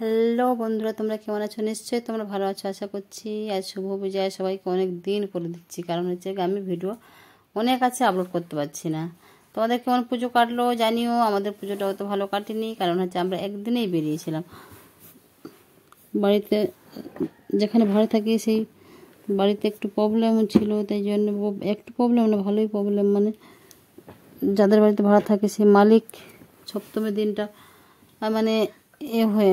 hello বন্ধুরা তোমরা কেমন আছো নিশ্চয়ই তোমরা ভালো আছো আশা করছি আর শুভ পূজায় সবাইকে অনেক দিন করে দিচ্ছি কারণ হচ্ছে আমি ভিডিও অনেক আছে আপলোড করতে পারছি না তোমাদের কেমন পুজো কাটলো জানিও আমাদের পুজোটা অত ভালো কাটেনি কারণ হচ্ছে আমরা একদিনেই বেরিয়েছিলাম বাড়িতে যেখানে ভাড়া থাকি সেই বাড়িতে একটু প্রবলেম ছিল তাই জন্য একটু প্রবলেম না ভালোই প্রবলেম মানে যাদের বাড়িতে ভাড়া থাকে সেই মালিক সপ্তমের দিনটা মানে এ হয়ে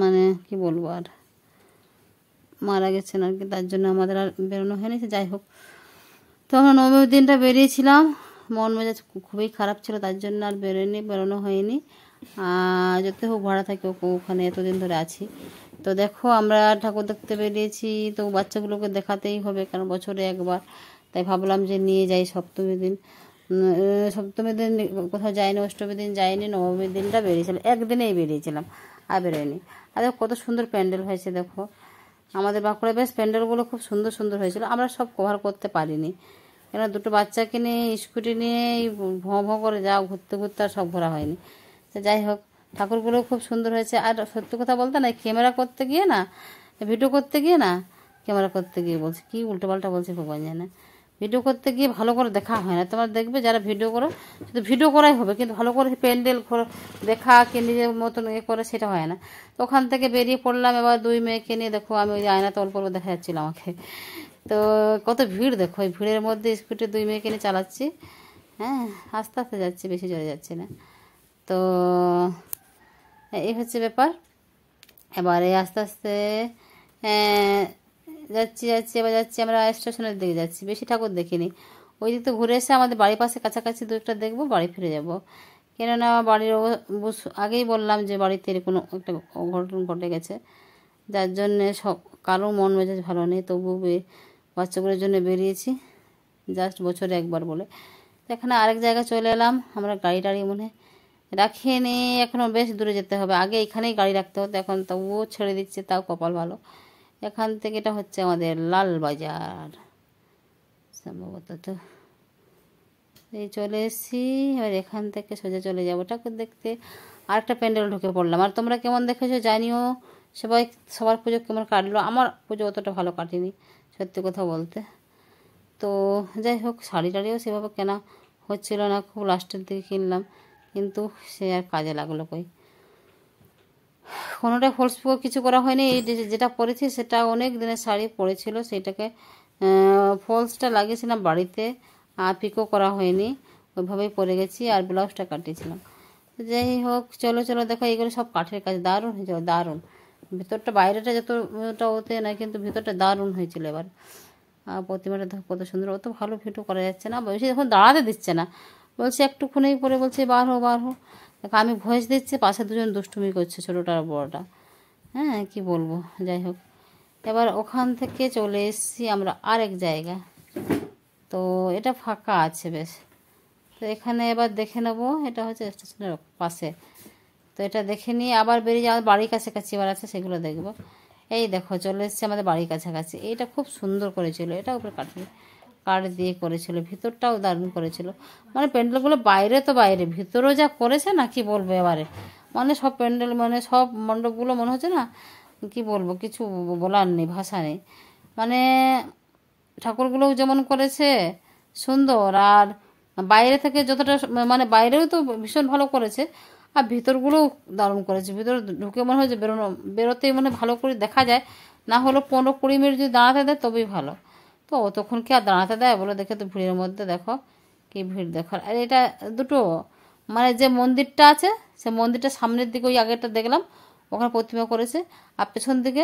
মানে কি বলবো আর মারা গেছেন আর কি তার জন্য আমাদের আর বেরোনো হয়নি যাই হোক তো আমরা নবমীর দিনটা বেরিয়েছিলাম মন মেজাজ খুবই খারাপ ছিল তার জন্য আর বেরোয়নি বেরোনো হয়নি যত হোক ভাড়া থাকে ওখানে এতদিন ধরে আছি তো দেখো আমরা ঠাকুর দেখতে বেরিয়েছি তো বাচ্চাগুলোকে দেখাতেই হবে কারণ বছরে একবার তাই ভাবলাম যে নিয়ে যাই সপ্তমী দিন সপ্তমীর দিন কোথাও যাইনি অষ্টমীর দিন যাইনি নবমীর দিনটা বেরিয়েছিলাম একদিনেই বেরিয়েছিলাম আর বেরোয়নি আর কত সুন্দর প্যান্ডেল হয়েছে দেখো আমাদের বাঁকুড়া বেশ প্যান্ডেলগুলো খুব সুন্দর সুন্দর হয়েছিল আমরা সব কভার করতে পারিনি কেন দুটো বাচ্চাকে নিয়ে স্কুটি নিয়ে ভোঁ ভোঁ করে যাও ঘুরতে ঘুরতে আর সব ঘোরা হয়নি তো যাই হোক ঠাকুরগুলো খুব সুন্দর হয়েছে আর সত্যি কথা বলতে না ক্যামেরা করতে গিয়ে না ভিডিও করতে গিয়ে না ক্যামেরা করতে গিয়ে বলছে কী উল্টোপাল্টা বলছে ভগবান জানে ভিডিও করতে গিয়ে ভালো করে দেখা হয় না তোমার দেখবে যারা ভিডিও করে শুধু ভিডিও করাই হবে কিন্তু ভালো করে প্যান্ডেল দেখা কে নিজের মতন এ করে সেটা হয় না তো ওখান থেকে বেরিয়ে পড়লাম এবার দুই মেয়েকে নিয়ে দেখো আমি ওই আয়না তল করবো দেখা যাচ্ছিলো আমাকে তো কত ভিড় দেখো ওই ভিড়ের মধ্যে স্কুটি দুই মেয়েকে নিয়ে চালাচ্ছি হ্যাঁ আস্তে আস্তে যাচ্ছে বেশি জোরে যাচ্ছে না তো এই হচ্ছে ব্যাপার এবারে আস্তে আস্তে যাচ্ছি যাচ্ছি এবার যাচ্ছি আমরা স্টেশনের দিকে যাচ্ছি বেশি ঠাকুর দেখিনি ওই দিক তো ঘুরে এসে আমাদের বাড়ির পাশে কাছাকাছি দু একটা দেখবো বাড়ি ফিরে যাব কেননা বাড়ির আগেই বললাম যে বাড়িতে কোনো একটা অঘটন ঘটে গেছে যার জন্যে সব কারো মন মেজাজ ভালো নেই তবু বাচ্চাগুলোর জন্য বেরিয়েছি জাস্ট বছরে একবার বলে তো এখানে আরেক জায়গায় চলে এলাম আমরা গাড়ি টাড়ি মনে রাখিয়ে নিয়ে এখনও বেশ দূরে যেতে হবে আগে এখানেই গাড়ি রাখতে হতো এখন তবুও ছেড়ে দিচ্ছে তাও কপাল ভালো এখান থেকে এটা হচ্ছে আমাদের লালবাজার সম্ভবত তো এই চলে এসেছি এবার এখান থেকে সোজা চলে যাবো ঠাকুর দেখতে আরেকটা প্যান্ডেল ঢুকে পড়লাম আর তোমরা কেমন দেখেছো জানিও সবাই সবার পুজো কেমন কাটলো আমার পুজো অতটা ভালো কাটেনি সত্যি কথা বলতে তো যাই হোক শাড়ি টাড়িও সেভাবে কেনা হচ্ছিল না খুব লাস্টের দিকে কিনলাম কিন্তু সে আর কাজে লাগলো কই কোনোটা ফলস পিকো কিছু করা হয়নি এই যেটা পরেছি সেটা অনেক দিনের শাড়ি পরেছিল সেটাকে ফলসটা লাগিয়েছিলাম বাড়িতে আর পিকো করা হয়নি ওইভাবেই পরে গেছি আর ব্লাউজটা কাটিয়েছিলাম যাই হোক চলো চলো দেখো এগুলো সব কাঠের কাজ দারুণ হয়েছিল দারুণ ভিতরটা বাইরেটা যতটা ওতে না কিন্তু ভিতরটা দারুণ হয়েছিল এবার আর প্রতিমাটা দেখো কত সুন্দর অত ভালো ফিটও করা যাচ্ছে না বলছি এখন দাঁড়াতে দিচ্ছে না বলছে একটুক্ষণেই পরে বলছি বার হো বার হো দেখো আমি ভয়েস দিচ্ছি পাশে দুজন দুষ্টুমি করছে ছোটোটা আর বড়োটা হ্যাঁ কি বলবো যাই হোক এবার ওখান থেকে চলে এসেছি আমরা আরেক জায়গা তো এটা ফাঁকা আছে বেশ তো এখানে এবার দেখে নেব এটা হচ্ছে স্টেশনের পাশে তো এটা দেখে নিয়ে আবার বেরিয়ে যাওয়ার বাড়ির কাছাকাছি এবার আছে সেগুলো দেখব এই দেখো চলে এসছে আমাদের বাড়ির কাছাকাছি এইটা খুব সুন্দর করেছিল এটা উপরে কাটবে কাঠ দিয়ে করেছিল ভিতরটাও দারুণ করেছিল মানে প্যান্ডেলগুলো বাইরে তো বাইরে ভিতরেও যা করেছে না কি বলবো এবারে মানে সব প্যান্ডেল মানে সব মণ্ডপগুলো মনে হচ্ছে না কি বলবো কিছু বলার নেই ভাষা নেই মানে ঠাকুরগুলোও যেমন করেছে সুন্দর আর বাইরে থেকে যতটা মানে বাইরেও তো ভীষণ ভালো করেছে আর ভিতরগুলোও দারুণ করেছে ভিতরে ঢুকে মনে হয় যে বেরোনো বেরোতেই মানে ভালো করে দেখা যায় না হলো পনেরো কুড়ি মিনিট যদি দাঁড়াতে দেয় তবেই ভালো তো কি আর দাঁড়াতে দেয় বলে দেখে তো ভিড়ের মধ্যে দেখো কি ভিড় দেখার আর এটা দুটো মানে যে মন্দিরটা আছে সে মন্দিরটা সামনের দিকে ওই আগেরটা দেখলাম ওখানে প্রতিমা করেছে আর পেছন দিকে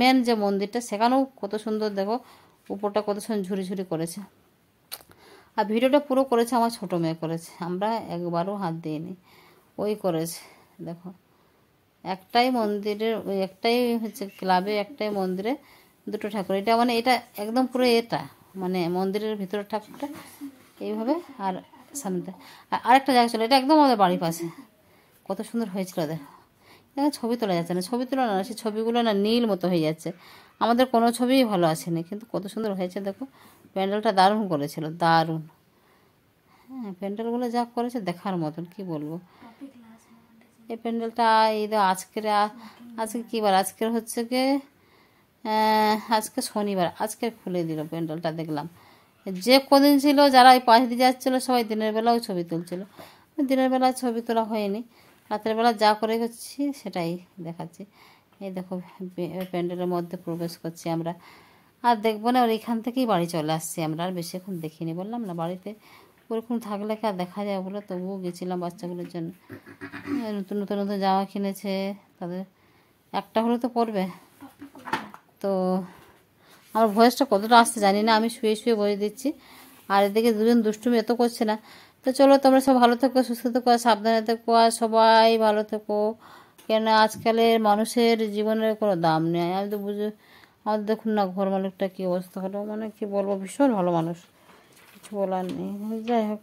মেন যে মন্দিরটা সেখানেও কত সুন্দর দেখো উপরটা কত সুন্দর ঝুড়ি ঝুড়ি করেছে আর ভিডিওটা পুরো করেছে আমার ছোটো মেয়ে করেছে আমরা একবারও হাত দিইনি ওই করেছে দেখো একটাই মন্দিরের ওই একটাই হচ্ছে ক্লাবে একটাই মন্দিরে দুটো ঠাকুর এটা মানে এটা একদম পুরো এটা মানে মন্দিরের ভিতরে ঠাকুরটা এইভাবে আর সামনেটা আর আরেকটা জায়গা ছিল এটা একদম আমাদের বাড়ির পাশে কত সুন্দর হয়েছিল ওদের এখানে ছবি তোলা যাচ্ছে না ছবি তোলা না সেই ছবিগুলো না নীল মতো হয়ে যাচ্ছে আমাদের কোনো ছবিই ভালো আসেনি কিন্তু কত সুন্দর হয়েছে দেখো প্যান্ডেলটা দারুণ করেছিল দারুণ হ্যাঁ প্যান্ডেলগুলো যা করেছে দেখার মতন কি বলবো এই প্যান্ডেলটা এই আজকের আজকে কী বার আজকের হচ্ছে কি আজকে শনিবার আজকে খুলে দিল প্যান্ডেলটা দেখলাম যে কদিন ছিল যারা ওই পাশ দিয়ে যাচ্ছিলো সবাই দিনের বেলাও ছবি তুলছিল দিনের বেলা ছবি তোলা হয়নি রাতের বেলা যা করে করছি সেটাই দেখাচ্ছি এই দেখো প্যান্ডেলের মধ্যে প্রবেশ করছি আমরা আর দেখবো না এখান থেকেই বাড়ি চলে আসছি আমরা আর বেশিক্ষণ দেখিনি বললাম না বাড়িতে ওরকম থাকলে কি আর দেখা যায় বলে তবুও গেছিলাম বাচ্চাগুলোর জন্য নতুন নতুন নতুন জামা কিনেছে তাদের একটা হলে তো পড়বে তো আমার ভয়েসটা কতটা আসছে জানি না আমি শুয়ে শুয়ে বসে দিচ্ছি আর এদিকে দুজন দুষ্টুমি এত করছে না তো চলো তোমরা সব ভালো থেকো সুস্থ থেকো আর সাবধানে থেকো আর সবাই ভালো থেকো কেন আজকালের মানুষের জীবনের কোনো দাম নেই আমি তো বুঝে আমার দেখুন না ঘর মালিকটা কী অবস্থা হলো মানে কি বলবো ভীষণ ভালো মানুষ কিছু বলার নেই যাই হোক